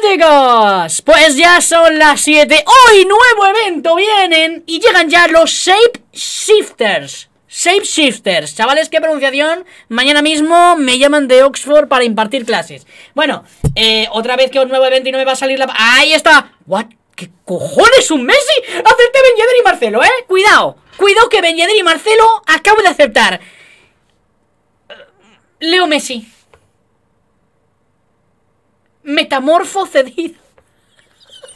chicos, pues ya son las 7 Hoy nuevo evento vienen y llegan ya los Shape Shifters Shape Shifters, chavales, qué pronunciación Mañana mismo me llaman de Oxford para impartir clases Bueno, eh, otra vez que un nuevo evento y no me va a salir la... ¡Ahí está! ¿What? ¿Qué cojones un Messi? Acepté Ben Yedder y Marcelo, ¿eh? Cuidado, cuidado que Ben Yedder y Marcelo acabo de aceptar Leo Messi metamorfo cedido.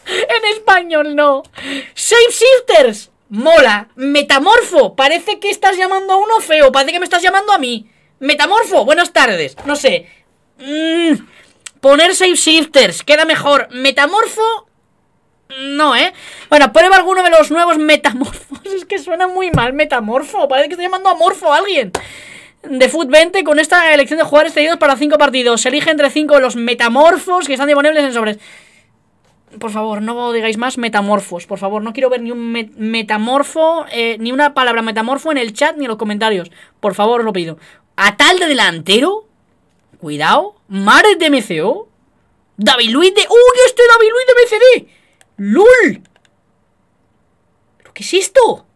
en español no. shifters Mola. Metamorfo. Parece que estás llamando a uno feo. Parece que me estás llamando a mí. Metamorfo. Buenas tardes. No sé. Mm. Poner poner shifters Queda mejor. Metamorfo. No, ¿eh? Bueno, prueba alguno de los nuevos metamorfos. Es que suena muy mal metamorfo. Parece que estoy llamando a morfo a alguien de Foot 20 con esta elección de jugadores cedidos para cinco partidos. Se elige entre 5 los metamorfos que están disponibles en sobres. Por favor, no digáis más metamorfos. Por favor, no quiero ver ni un metamorfo, eh, ni una palabra metamorfo en el chat ni en los comentarios. Por favor, os lo pido. A tal de delantero. Cuidado. Mares de MCO. David Luis de. ¡Uy, este David Luis de MCD! ¡Lul! ¿Pero qué es esto?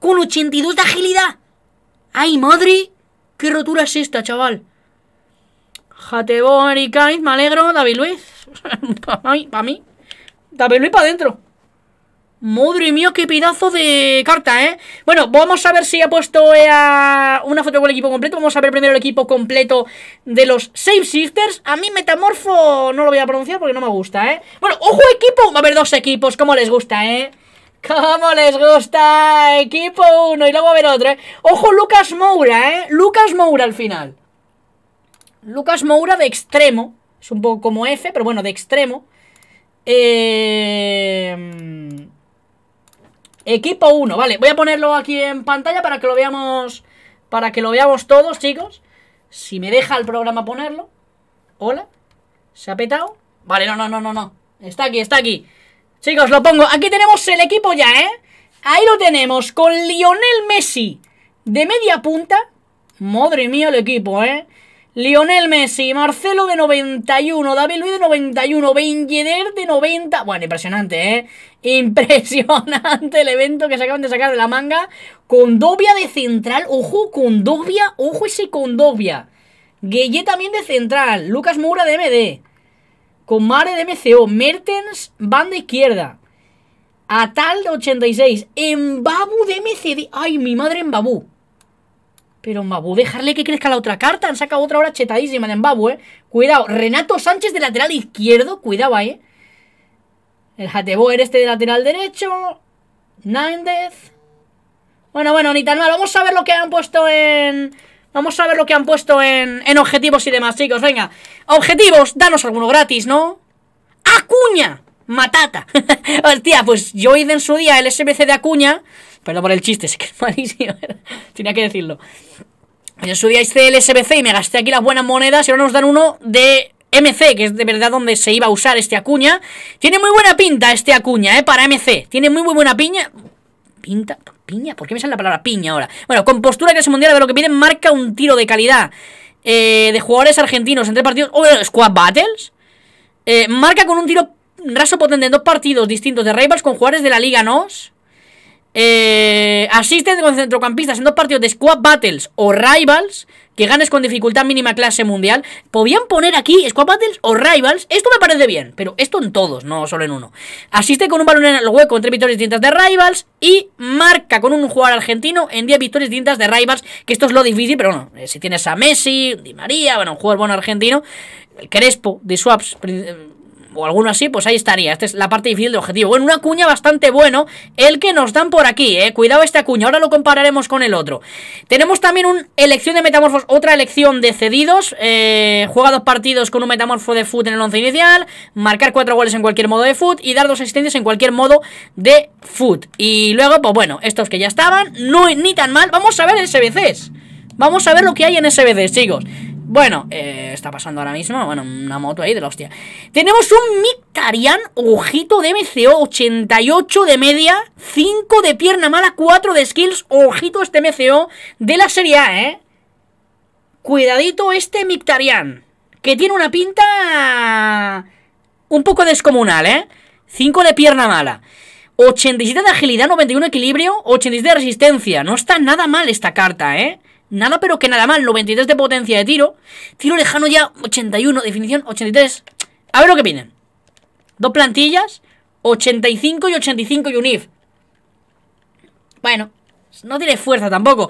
Con 82 de agilidad. ¡Ay, Modri! ¿Qué rotura es esta, chaval? Jatebo Americais, me alegro, David Luis. para mí, David Luis para adentro. Madre mía, qué pedazo de carta, ¿eh? Bueno, vamos a ver si ha puesto una foto con el equipo completo. Vamos a ver primero el equipo completo de los Save Sisters. A mí Metamorfo no lo voy a pronunciar porque no me gusta, ¿eh? Bueno, ojo equipo. Va a haber dos equipos, como les gusta, ¿eh? ¿Cómo les gusta? Equipo 1 y luego a ver otro, ¿eh? Ojo Lucas Moura, ¿eh? Lucas Moura al final. Lucas Moura de extremo. Es un poco como F, pero bueno, de extremo. Eh... Equipo 1, vale. Voy a ponerlo aquí en pantalla para que lo veamos... Para que lo veamos todos, chicos. Si me deja el programa ponerlo. Hola. ¿Se ha petado? Vale, no, no, no, no, no. Está aquí, está aquí. Chicos, lo pongo. Aquí tenemos el equipo ya, ¿eh? Ahí lo tenemos, con Lionel Messi de media punta. Madre mía el equipo, ¿eh? Lionel Messi, Marcelo de 91, David Luis de 91, Yeder de 90. Bueno, impresionante, ¿eh? Impresionante el evento que se acaban de sacar de la manga. condobia de central. Ojo, Condovia. Ojo ese Condovia. Guille también de central. Lucas Moura de MD con de MCO, Mertens, banda izquierda, Atal de 86, Embabu de MCD, ay, mi madre Embabu. Pero Mbabu, dejarle que crezca la otra carta. Han sacado otra hora chetadísima de Mbabu, eh. Cuidado. Renato Sánchez de lateral izquierdo. Cuidado ahí, eh. El Hateboer este de lateral derecho. Nández. Bueno, bueno, ni tan mal. Vamos a ver lo que han puesto en Vamos a ver lo que han puesto en, en objetivos y demás, chicos. Venga, objetivos, danos alguno gratis, ¿no? ¡Acuña! ¡Matata! tía pues yo hice en su día el SBC de Acuña. Perdón por el chiste, sé que es malísimo. Tenía que decirlo. Yo en su día hice el SBC y me gasté aquí las buenas monedas. Y ahora nos dan uno de MC, que es de verdad donde se iba a usar este Acuña. Tiene muy buena pinta este Acuña, ¿eh? Para MC. Tiene muy, muy buena piña, pinta, piña, ¿por qué me sale la palabra piña ahora? Bueno, con postura es mundial, de lo que viene, marca un tiro de calidad eh, de jugadores argentinos entre partidos, oh, squad battles, eh, marca con un tiro raso potente en dos partidos distintos de Rivals con jugadores de la Liga NOS, eh, asisten con centrocampistas en dos partidos de Squad Battles o Rivals que ganes con dificultad mínima clase mundial. Podían poner aquí Squad Battles o Rivals. Esto me parece bien, pero esto en todos, no solo en uno. Asiste con un balón en el hueco Entre tres victorias distintas de Rivals y marca con un jugador argentino en 10 victorias distintas de Rivals. Que esto es lo difícil, pero bueno, eh, si tienes a Messi, Di María, bueno, un jugador bueno argentino. El Crespo de Swaps eh, o alguno así, pues ahí estaría. Esta es la parte difícil del objetivo. Bueno, una cuña bastante bueno, el que nos dan por aquí, eh. Cuidado esta cuña, ahora lo compararemos con el otro. Tenemos también una elección de metamorfos, otra elección de cedidos. Eh, juega dos partidos con un metamorfo de foot en el once inicial, marcar cuatro goles en cualquier modo de foot y dar dos asistencias en cualquier modo de foot. Y luego, pues bueno, estos que ya estaban, no, ni tan mal. Vamos a ver SBCs. Vamos a ver lo que hay en SBCs, chicos. Bueno, eh, está pasando ahora mismo. Bueno, una moto ahí de la hostia. Tenemos un Mictarian, ojito de MCO, 88 de media, 5 de pierna mala, 4 de skills. Ojito este MCO de la Serie A, ¿eh? Cuidadito este Mictarian, que tiene una pinta un poco descomunal, ¿eh? 5 de pierna mala. 87 de agilidad, 91 de equilibrio, 87 de resistencia. No está nada mal esta carta, ¿eh? Nada pero que nada mal, 93 de potencia de tiro. Tiro lejano ya, 81, definición 83. A ver lo que piden. Dos plantillas, 85 y 85 y un if. Bueno, no tiene fuerza tampoco.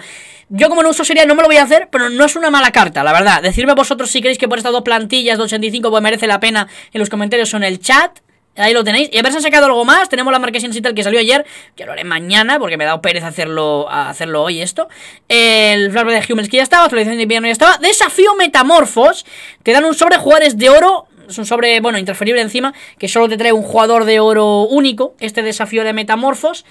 Yo como no uso sería no me lo voy a hacer, pero no es una mala carta, la verdad. Decidme vosotros si queréis que por estas dos plantillas de 85 pues merece la pena en los comentarios o en el chat. Ahí lo tenéis. Y a ver han sacado algo más. Tenemos la marquesita El que salió ayer. Que lo haré mañana porque me ha dado pereza hacerlo, hacerlo hoy esto. El flashback de Humans que ya estaba. de invierno ya estaba. Desafío Metamorfos. Te dan un sobre jugadores de oro. Es un sobre, bueno, interferible encima. Que solo te trae un jugador de oro único. Este desafío de Metamorfos.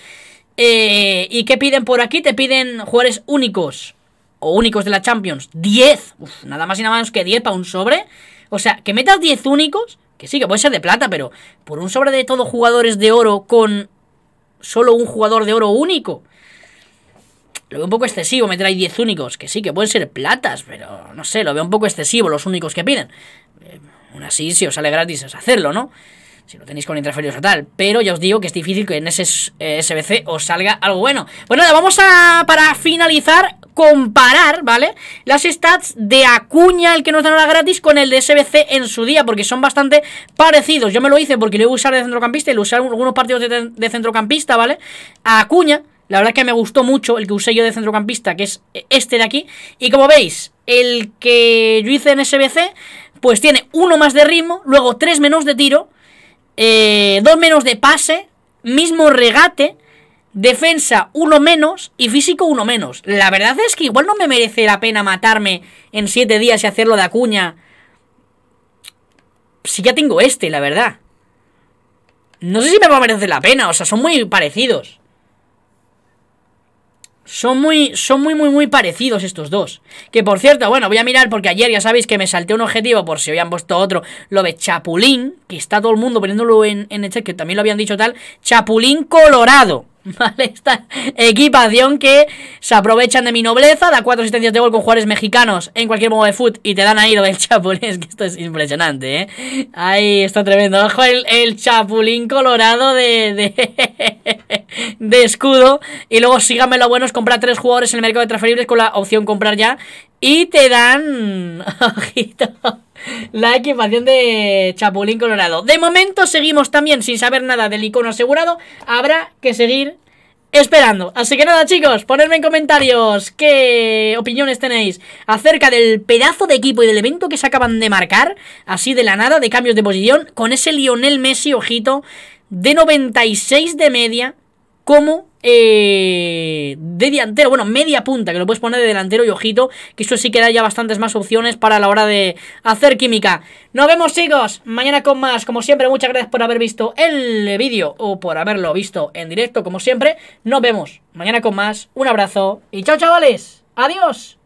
Eh, ¿Y qué piden por aquí? Te piden jugadores únicos. O únicos de la Champions. 10. nada más y nada menos que 10 para un sobre. O sea, que metas 10 únicos que sí, que puede ser de plata, pero por un sobre de todos jugadores de oro con solo un jugador de oro único. Lo veo un poco excesivo meter ahí 10 únicos, que sí, que pueden ser platas, pero no sé, lo veo un poco excesivo los únicos que piden. Eh, aún así, si os sale gratis es hacerlo, ¿no? Si lo tenéis con intraferios o tal. Pero ya os digo que es difícil que en ese eh, SBC os salga algo bueno. Bueno, pues nada, vamos a, para finalizar, comparar, ¿vale? Las stats de Acuña, el que nos dan la gratis, con el de SBC en su día, porque son bastante parecidos. Yo me lo hice porque lo iba a usar de centrocampista y lo usé en algunos partidos de, centrocampista, ¿vale? A Acuña, la verdad es que me gustó mucho el que usé yo de centrocampista, que es este de aquí. Y como veis, el que yo hice en SBC, pues tiene uno más de ritmo, luego tres menos de tiro, eh, dos menos de pase, mismo regate defensa uno menos y físico uno menos. La verdad es que igual no me merece la pena matarme en siete días y hacerlo de acuña. Si ya tengo este, la verdad. No sé si me va a merecer la pena, o sea, son muy parecidos. Son muy, son muy, muy, muy parecidos estos dos. Que por cierto, bueno, voy a mirar porque ayer ya sabéis que me salté un objetivo por si habían puesto otro. Lo de Chapulín, que está todo el mundo poniéndolo en, en el chat, que también lo habían dicho tal. Chapulín Colorado. ¿vale? Esta equipación que se aprovechan de mi nobleza, da cuatro asistencias de gol con jugadores mexicanos en cualquier modo de foot y te dan ahí lo del chapulín, que esto es impresionante, ¿eh? Ahí está tremendo, ojo, el, chapulín colorado de, de, de, escudo y luego síganme lo bueno es comprar tres jugadores en el mercado de transferibles con la opción comprar ya y te dan, ojito... La equipación de Chapulín Colorado. De momento seguimos también sin saber nada del icono asegurado. Habrá que seguir esperando. Así que nada, chicos, ponedme en comentarios qué opiniones tenéis acerca del pedazo de equipo y del evento que se acaban de marcar, así de la nada, de cambios de posición, con ese Lionel Messi, ojito, de 96 de media, como eh, de delantero, bueno, media punta, que lo puedes poner de delantero y ojito, que eso sí que da ya bastantes más opciones para la hora de hacer química. Nos vemos chicos, mañana con más, como siempre, muchas gracias por haber visto el vídeo o por haberlo visto en directo, como siempre, nos vemos mañana con más, un abrazo y chao chavales, adiós.